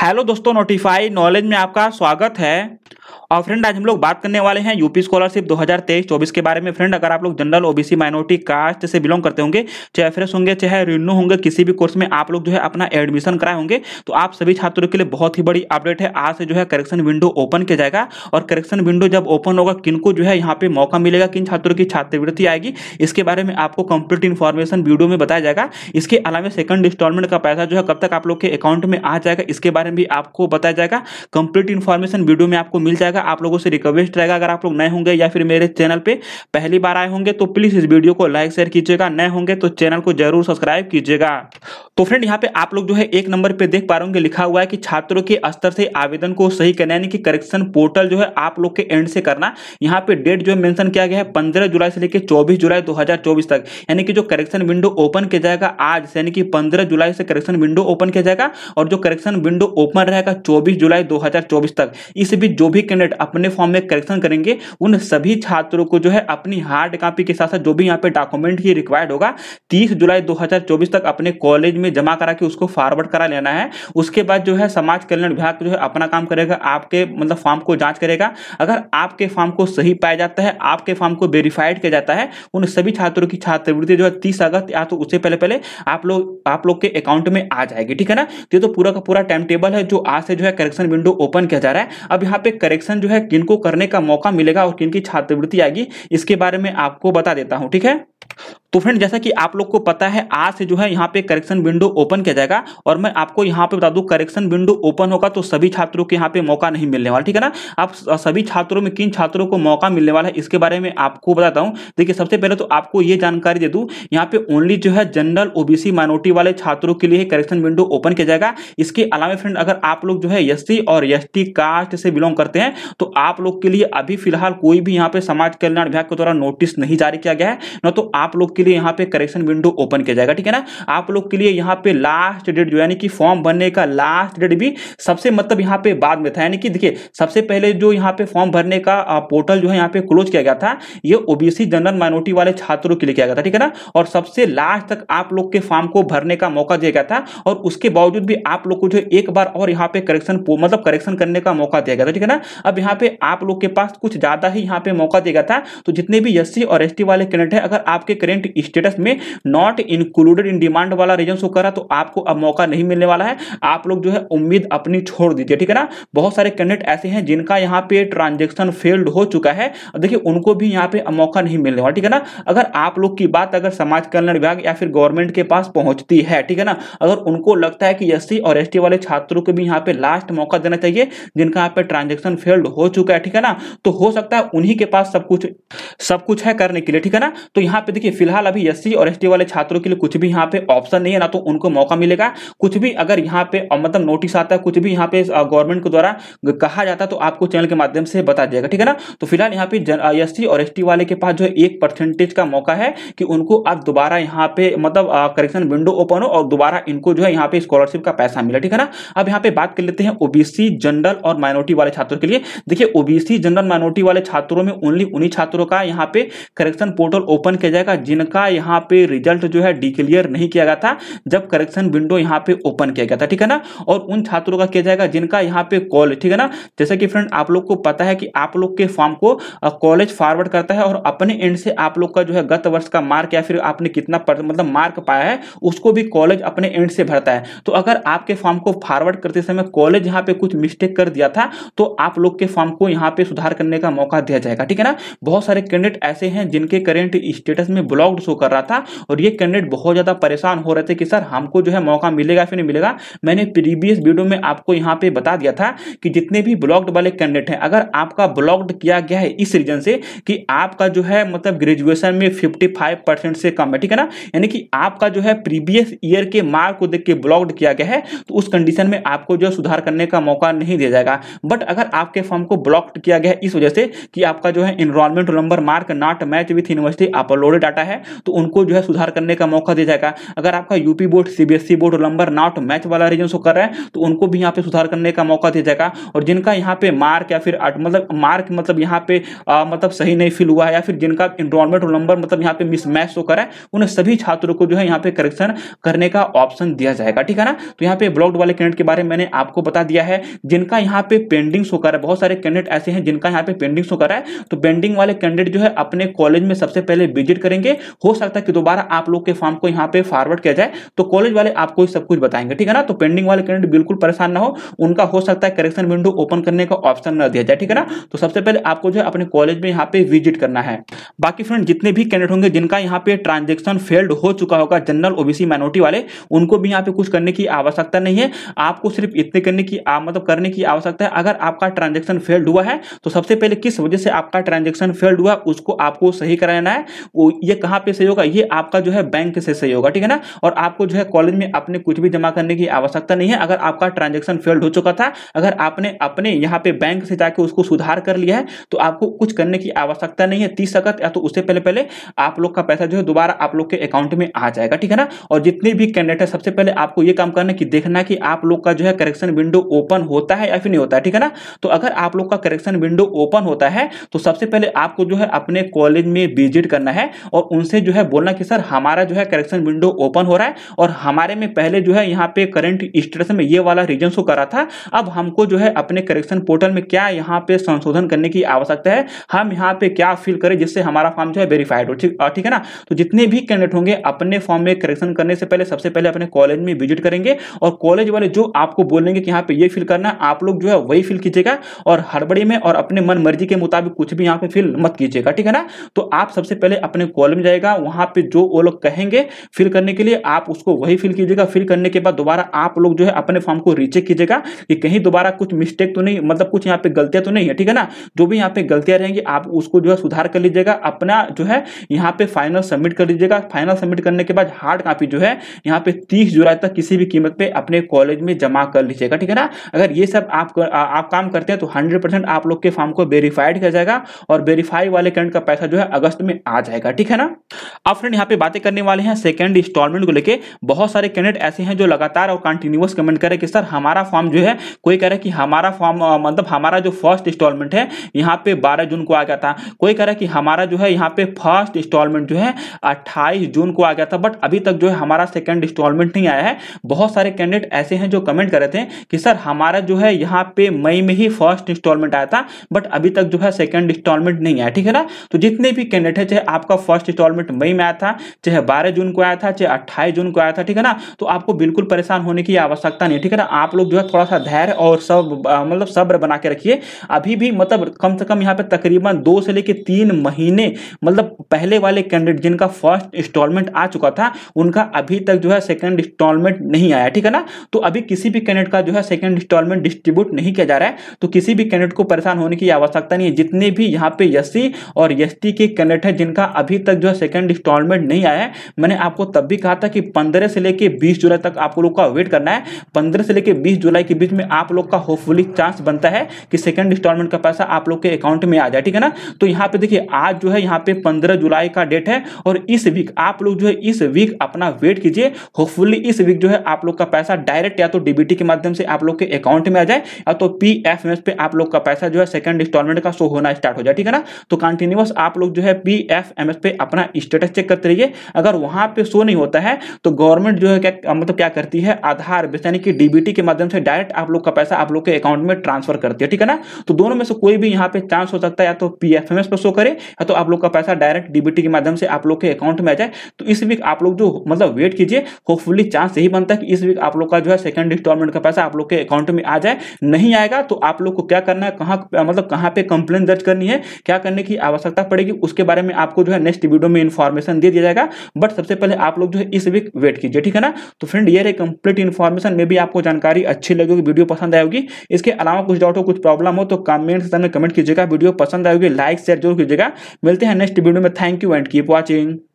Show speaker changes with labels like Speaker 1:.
Speaker 1: Hello दोस्तों notify knowledge में आपका स्वागत है और फ्रेंड आज हम लोग बात करने वाले हैं यूपी स्कॉलरशिप 2023-24 के बारे में फ्रेंड अगर आप लोग जनरल ओबीसी माइनॉरिटी कास्ट से बिलोंग करते होंगे चाहे फ्रेश होंगे चाहे रिन्यू होंगे किसी भी कोर्स में आप लोग जो है अपना एडमिशन कराए होंगे तो आप सभी छात्रों के लिए बहुत ही बड़ी अपडेट है आज से जो है करेक्शन विंडो ओपन किया जाएगा और करेक्शन विंडो जब ओपन होगा किनको जो है यहाँ पे मौका मिलेगा किन छात्रों की छात्रवृत्ति आएगी इसके बारे में आपको कंप्लीट इन्फॉर्मेशन वीडियो में बताया जाएगा इसके अलावा सेकंड इंस्टॉलमेंट का पैसा जो है कब तक आप लोग के अकाउंट में आ जाएगा इसके बारे बारे में भी आपको बताया जाएगा कंप्लीट इन्फॉर्मेशन वीडियो में आपको मिल जाएगा आप लोगों से रिक्वेस्ट रहेगा अगर आप लोग नए होंगे या फिर मेरे चैनल पर पहली बार आए होंगे तो प्लीज़ इस वीडियो को लाइक शेयर कीजिएगा नए होंगे तो चैनल को जरूर सब्सक्राइब कीजिएगा तो फ्रेंड यहाँ पे आप लोग जो है एक नंबर पे देख पा रहे होंगे लिखा हुआ है कि छात्रों के स्तर से आवेदन को सही करना यानी कि करेक्शन पोर्टल जो है आप लोग के एंड से करना यहाँ पे डेट जो है मेंशन किया गया है 15 जुलाई से लेकर 24 जुलाई 2024 तक यानी कि जो करेक्शन विंडो ओपन किया जाएगा आज यानी कि 15 जुलाई से करेक्शन विंडो ओपन किया जाएगा और जो करेक्शन विंडो ओपन रहेगा 24 जुलाई 2024 तक इस बीच जो भी कैंडिडेट अपने फॉर्म में करेक्शन करेंगे उन सभी छात्रों को जो है अपनी हार्ड कॉपी के साथ साथ जो भी यहाँ पे डॉक्यूमेंट ही रिक्वायर्ड होगा तीस जुलाई 2024 तक अपने कॉलेज में जमा करा के उसको फॉरवर्ड करा लेना है उसके बाद जो है समाज कल्याण विभाग जो है अपना काम करेगा आपके मतलब फॉर्म को जांच करेगा अगर आपके फॉर्म को सही पाया जाता है आपके फॉर्म को वेरीफाइड किया जाता है उन सभी छात्रों की छात्रवृत्ति जो है तीस अगस्त या तो उससे पहले पहले आप लोग आप लोग के अकाउंट में आ जाएगी ठीक है ना तो ये तो पूरा का पूरा टाइम टेबल वेरिएबल है जो आज से जो है करेक्शन विंडो ओपन किया जा रहा है अब यहाँ पे करेक्शन जो है किनको करने का मौका मिलेगा और किनकी छात्रवृत्ति आएगी इसके बारे में आपको बता देता हूँ ठीक है तो फ्रेंड जैसा कि आप लोग को पता है आज से जो है यहाँ पे करेक्शन विंडो ओपन किया जाएगा और मैं आपको यहाँ पे बता दूं करेक्शन विंडो ओपन होगा तो सभी छात्रों के यहाँ पे मौका नहीं मिलने वाला ठीक है ना आप सभी छात्रों में किन छात्रों को मौका मिलने वाला है इसके बारे में आपको बताता हूँ देखिए सबसे पहले तो आपको ये जानकारी दे दूँ यहाँ पे ओनली जो है जनरल ओबीसी माइनोरिटी वाले छात्रों के लिए करेक्शन विंडो ओपन किया जाएगा इसके अलावा फ्रेंड अगर आप लोग जो है एस और एस कास्ट से बिलोंग करते हैं तो आप लोग के लिए अभी फिलहाल कोई भी यहाँ पे समाज कल्याण विभाग के द्वारा नोटिस नहीं जारी किया गया है न तो आप लोग के लिए यहाँ पे करेक्शन विंडो ओपन किया जाएगा ठीक है ना आप लोग के लिए यहाँ पे लास्ट डेट जो यानी कि फॉर्म भरने का लास्ट डेट भी सबसे मतलब यहाँ पे बाद में था यानी कि देखिए सबसे पहले जो यहाँ पे फॉर्म भरने का पोर्टल जो है यहाँ पे क्लोज किया गया था ये ओबीसी जनरल माइनोरिटी वाले छात्रों के लिए किया गया था ठीक है ना और सबसे लास्ट तक आप लोग के फॉर्म को भरने का मौका दिया गया था और उसके बावजूद भी आप लोग को जो एक बार और यहाँ पे करेक्शन मतलब करेक्शन करने का मौका दिया गया था ठीक है ना अब यहाँ पे आप लोग के पास कुछ ज्यादा ही यहाँ पे मौका दिया गया था तो जितने भी एस और एस वाले कैंडिडेट है अगर आप आपके करेंट स्टेटस में नॉट इंक्लूडेड इन डिमांड वाला रीजन शो कर रहा तो आपको अब मौका नहीं मिलने वाला है आप लोग जो है उम्मीद अपनी छोड़ दीजिए ठीक है ना बहुत सारे कैंडिडेट ऐसे हैं जिनका यहाँ पे ट्रांजेक्शन फेल्ड हो चुका है देखिए उनको भी यहाँ पे मौका नहीं मिलने वाला ठीक है ना अगर आप लोग की बात अगर समाज कल्याण विभाग या फिर गवर्नमेंट के पास पहुंचती है ठीक है ना अगर उनको लगता है कि एस और एस वाले छात्रों को भी यहाँ पे लास्ट मौका देना चाहिए जिनका यहाँ पे ट्रांजेक्शन फेल्ड हो चुका है ठीक है ना तो हो सकता है उन्हीं के पास सब कुछ सब कुछ है करने के लिए ठीक है ना तो यहाँ पे देखिए फिलहाल अभी एस और एस वाले छात्रों के लिए कुछ भी यहाँ पे ऑप्शन नहीं है ना तो उनको मौका मिलेगा कुछ भी अगर यहाँ पे मतलब नोटिस आता है कुछ भी यहाँ पे गवर्नमेंट के द्वारा कहा जाता है तो आपको चैनल के माध्यम से बता दिएगा ठीक है ना तो फिलहाल यहाँ पे एस और एस वाले के पास जो एक परसेंटेज का मौका है कि उनको अब दोबारा यहाँ पे मतलब करेक्शन विंडो ओपन हो और दोबारा इनको जो है यहाँ पे स्कॉलरशिप का पैसा मिला ठीक है ना अब यहाँ पे बात कर लेते हैं ओबीसी जनरल और माइनॉरिटी वाले छात्रों के लिए देखिए ओबीसी जनरल माइनॉरिटी वाले छात्रों में ओनली उन्हीं छात्रों का यहाँ पे करेक्शन पोर्टल ओपन किया जाएगा जाएगा जिनका यहाँ पे रिजल्ट जो है डिक्लियर नहीं किया गया था जब करेक्शन विंडो यहाँ पे ओपन किया गया था ठीक है ना और उन छात्रों का किया जाएगा जिनका यहाँ पे कॉल ठीक है ना जैसे कि फ्रेंड आप लोग को पता है कि आप लोग के फॉर्म को कॉलेज फॉरवर्ड करता है और अपने एंड से आप लोग का जो है गत वर्ष का मार्क या फिर आपने कितना मतलब मार्क पाया है उसको भी कॉलेज अपने एंड से भरता है तो अगर आपके फॉर्म को फॉरवर्ड करते समय कॉलेज यहाँ पे कुछ मिस्टेक कर दिया था तो आप लोग के फॉर्म को यहाँ पे सुधार करने का मौका दिया जाएगा ठीक है ना बहुत सारे कैंडिडेट ऐसे हैं जिनके करेंट स्टेटस एड्स में ब्लॉक्ड शो कर रहा था और ये कैंडिडेट बहुत ज़्यादा परेशान हो रहे थे कि सर हमको जो है मौका मिलेगा फिर नहीं मिलेगा मैंने प्रीवियस वीडियो में आपको यहाँ पे बता दिया था कि जितने भी ब्लॉक्ड वाले कैंडिडेट हैं अगर आपका ब्लॉक्ड किया गया है इस रीजन से कि आपका जो है मतलब ग्रेजुएशन में फिफ्टी से कम है ठीक है ना यानी कि आपका जो है प्रीवियस ईयर के मार्क को देख के ब्लॉक्ड किया गया है तो उस कंडीशन में आपको जो सुधार करने का मौका नहीं दिया जाएगा बट अगर आपके फॉर्म को ब्लॉक्ड किया गया है इस वजह से कि आपका जो है enrolment number mark not match with university upload थोड़े डाटा है तो उनको जो है सुधार करने का मौका दिया जाएगा अगर आपका UP board CBSE board number not match वाला रीजन कर रहे हैं तो उनको भी यहाँ पे सुधार करने का मौका दिया जाएगा और जिनका यहाँ पे मार्क या फिर मतलब मार्क मतलब यहाँ पे आ, मतलब सही नहीं फिल हुआ है या फिर जिनका इनरोलमेंट रोल नंबर मतलब यहाँ पे मिस मैच शो करा है उन सभी छात्रों को जो है यहाँ पे करेक्शन करने का ऑप्शन दिया जाएगा ठीक है ना तो यहाँ पे ब्लॉक्ड वाले कैंडिडेट के बारे में मैंने आपको बता दिया है जिनका यहाँ पे पेंडिंग शो करा है बहुत सारे कैंडिडेट ऐसे हैं जिनका यहाँ पे पेंडिंग शो करा है तो पेंडिंग वाले कैंडिडेट जो है अपने कॉलेज में सबसे पहले विजिट करेंगे हो सकता है कि दोबारा आप लोग के फॉर्म को यहाँ पे फॉरवर्ड किया जाए तो कॉलेज वाले आपको सब कुछ बताएंगे ठीक है ना तो पेंडिंग वाले कैंडिडेट बिल्कुल परेशान ना हो उनका हो सकता है करेक्शन विंडो ओपन करने का ऑप्शन न दिया जाए ठीक है ना तो सबसे पहले आपको जो है अपने कॉलेज में यहाँ पे विजिट करना है बाकी फ्रेंड जितने भी कैंडिडेट होंगे जिनका यहाँ पे ट्रांजेक्शन फेल्ड हो चुका होगा जनरल ओबीसी माइनोरिटी वाले उनको भी यहाँ पे कुछ करने की आवश्यकता नहीं है आपको सिर्फ इतने करने की मतलब करने की आवश्यकता है अगर आपका ट्रांजेक्शन फेल्ड हुआ है तो सबसे पहले किस वजह से आपका ट्रांजेक्शन फेल्ड हुआ उसको आपको सही कराना है ये कहाँ पे सही होगा ये आपका जो है बैंक से सही होगा ठीक है ना और आपको जो है कॉलेज में अपने कुछ भी जमा करने की आवश्यकता नहीं है अगर आपका ट्रांजेक्शन फेल्ड हो चुका था अगर आपने अपने यहाँ पे बैंक से जाके उसको सुधार कर लिया है तो आपको कुछ करने की आवश्यकता नहीं है तीस अगस्त या तो उससे पहले पहले आप लोग का पैसा जो है दोबारा आप लोग के अकाउंट में आ जाएगा ठीक है ना और जितने भी कैंडिडेट है सबसे पहले आपको ये काम करना कि देखना कि आप लोग का जो है करेक्शन विंडो ओपन होता है या फिर नहीं होता है ठीक है ना तो अगर आप लोग का करेक्शन विंडो ओपन होता है तो सबसे पहले आपको जो है अपने कॉलेज में विजिट करना है और उनसे जो है बोलना कि सर हमारा जो है करेक्शन विंडो ओपन हो रहा है और हमारे में पहले जो है यहाँ पे करंट स्टेटस में ये वाला रीजन शो करा था अब हमको जो है अपने करेक्शन पोर्टल में क्या यहाँ पे संशोधन करने की आवश्यकता है हम यहाँ पे क्या फिल करें जिससे हमारा फॉर्म जो है वेरीफाइड हो ठीक है ना तो जितने भी कैंडिडेट होंगे अपने फॉर्म में करेक्शन करने से पहले सबसे पहले अपने कॉलेज में विजिट करेंगे और कॉलेज वाले जो आपको बोलेंगे कि यहाँ पे ये फिल करना आप लोग जो है वही फिल कीजिएगा और हड़बड़ी में और अपने मन मर्जी के मुताबिक कुछ भी यहाँ पे फिल मत कीजिएगा ठीक है ना तो आप सबसे पहले अपने कॉलम जाएगा वहां पे जो वो लोग कहेंगे फिल करने के लिए आप उसको वही फिल कीजिएगा फिल करने के बाद दोबारा आप लोग जो है अपने फॉर्म को रीचेक कीजिएगा कि कहीं दोबारा कुछ मिस्टेक तो नहीं मतलब कुछ यहाँ पे गलतियां तो नहीं है ठीक है ना जो भी यहाँ पे गलतियां रहेंगी आप उसको जो है सुधार कर लीजिएगा अपना जो है यहाँ पे फाइनल सबमिट कर लीजिएगा फाइनल सबमिट करने के बाद हार्ड कॉपी जो है यहाँ पे तीस जुलाई तक किसी भी कीमत पे अपने कॉलेज में जमा कर लीजिएगा ठीक है ना अगर ये सब आप कर, आ, आप काम करते हैं तो हंड्रेड आप लोग के फॉर्म को वेरीफाइड किया जाएगा और वेरीफाई वाले करंट का पैसा जो है अगस्त में आ जाएगा ठीक ठीक है ना अब फ्रेंड यहाँ पे बातें करने वाले हैं सेकेंड इंस्टॉलमेंट को लेके बहुत सारे कैंडिडेट ऐसे हैं जो लगातार और कंटिन्यूस कमेंट करें कि सर हमारा फॉर्म जो है कोई कह रहा है कि हमारा फॉर्म मतलब हमारा जो फर्स्ट इंस्टॉलमेंट है यहाँ पे 12 जून को आ गया था कोई कह रहा है कि हमारा जो है यहाँ पे फर्स्ट इंस्टॉलमेंट जो है अट्ठाईस जून को आ गया था बट अभी तक जो है हमारा सेकेंड इंस्टॉलमेंट नहीं आया है बहुत सारे कैंडिडेट ऐसे हैं जो कमेंट कर रहे थे कि सर हमारा जो है यहाँ पे मई में ही फर्स्ट इंस्टॉलमेंट आया था बट अभी तक जो है सेकेंड इंस्टॉलमेंट नहीं आया ठीक है ना तो जितने भी कैंडिडेट है चाहे आपका फर्स्ट इंस्टॉलमेंट मई में आया था चाहे बारह जून को आया था चाहे अट्ठाईस जून को आया था ठीक है ना तो आपको बिल्कुल परेशान होने की आवश्यकता नहीं ठीक है ना आप लोग जो है थोड़ा सा धैर्य और सब मतलब सब्र बना के रखिए अभी भी मतलब कम से कम यहाँ पे तकरीबन दो से लेकर तीन महीने मतलब पहले वाले कैंडिडेट जिनका फर्स्ट इंस्टॉलमेंट आ चुका था उनका अभी तक जो है सेकंड इंस्टॉलमेंट नहीं आया ठीक है ना तो अभी किसी भी कैंडिडेट का जो है सेकंड इंस्टॉलमेंट डिस्ट्रीब्यूट नहीं किया जा रहा है तो किसी भी कैंडिडेट को परेशान होने की आवश्यकता नहीं है जितने भी यहाँ पे एस और एस के कैंडिडेट है जिनका अभी तक जो है सेकंड इंस्टॉलमेंट नहीं आया है मैंने आपको तब भी कहा था कि पंद्रह से लेकर बीस जुलाई तक आप लोग का वेट करना है पंद्रह से लेकर बीस जुलाई के बीच में आप लोग का होपफुली चांस बनता है कि सेकंड इंस्टॉलमेंट का पैसा आप लोग के अकाउंट में आ जाए ठीक है ना तो यहाँ पे देखिए आज जो है यहाँ पे पंद्रह पंद्रह जुलाई का डेट है और इस वीक आप लोग जो है इस वीक अपना वेट कीजिए होपफुली इस वीक जो है आप लोग का पैसा डायरेक्ट या तो डीबीटी के माध्यम से आप लोग के अकाउंट में आ जाए या तो पी एफ पे आप लोग का पैसा जो है सेकंड इंस्टॉलमेंट का शो होना स्टार्ट हो जाए ठीक है ना तो कंटिन्यूस आप लोग जो है पी एफ एम एस पे अपना स्टेटस चेक करते रहिए अगर वहां पे शो नहीं होता है तो गवर्नमेंट जो है क्या मतलब क्या करती है आधार यानी कि डीबीटी के माध्यम से डायरेक्ट आप लोग का पैसा आप लोग के अकाउंट में ट्रांसफर करती है ठीक है ना तो दोनों में से कोई भी यहाँ पे चांस हो सकता है या तो पी एफ एम एस पे शो करे या तो आप लोग का पैसा डायरेक्ट डायरेक्ट डीबीटी के माध्यम से आप लोग के अकाउंट में आ जाए तो इस वीक आप लोग जो मतलब वेट कीजिए होपफुली चांस यही बनता है कि इस वीक आप लोग का जो है सेकंड इंस्टॉलमेंट का पैसा आप लोग के अकाउंट में आ जाए नहीं आएगा तो आप लोग को क्या करना है कहाँ मतलब कहाँ पे कंप्लेन दर्ज करनी है क्या करने की आवश्यकता पड़ेगी उसके बारे में आपको जो है नेक्स्ट वीडियो में इन्फॉर्मेशन दे दिया जाएगा बट सबसे पहले आप लोग जो है इस वीक वेट कीजिए ठीक है ना तो फ्रेंड ये कंप्लीट इन्फॉर्मेशन में भी आपको जानकारी अच्छी लगेगी वीडियो पसंद आएगी इसके अलावा कुछ डाउट हो कुछ प्रॉब्लम हो तो कमेंट में कमेंट कीजिएगा वीडियो पसंद आएगी लाइक शेयर जरूर कीजिएगा मिलते हैं नेक्स्ट वीडियो में thank you and keep watching.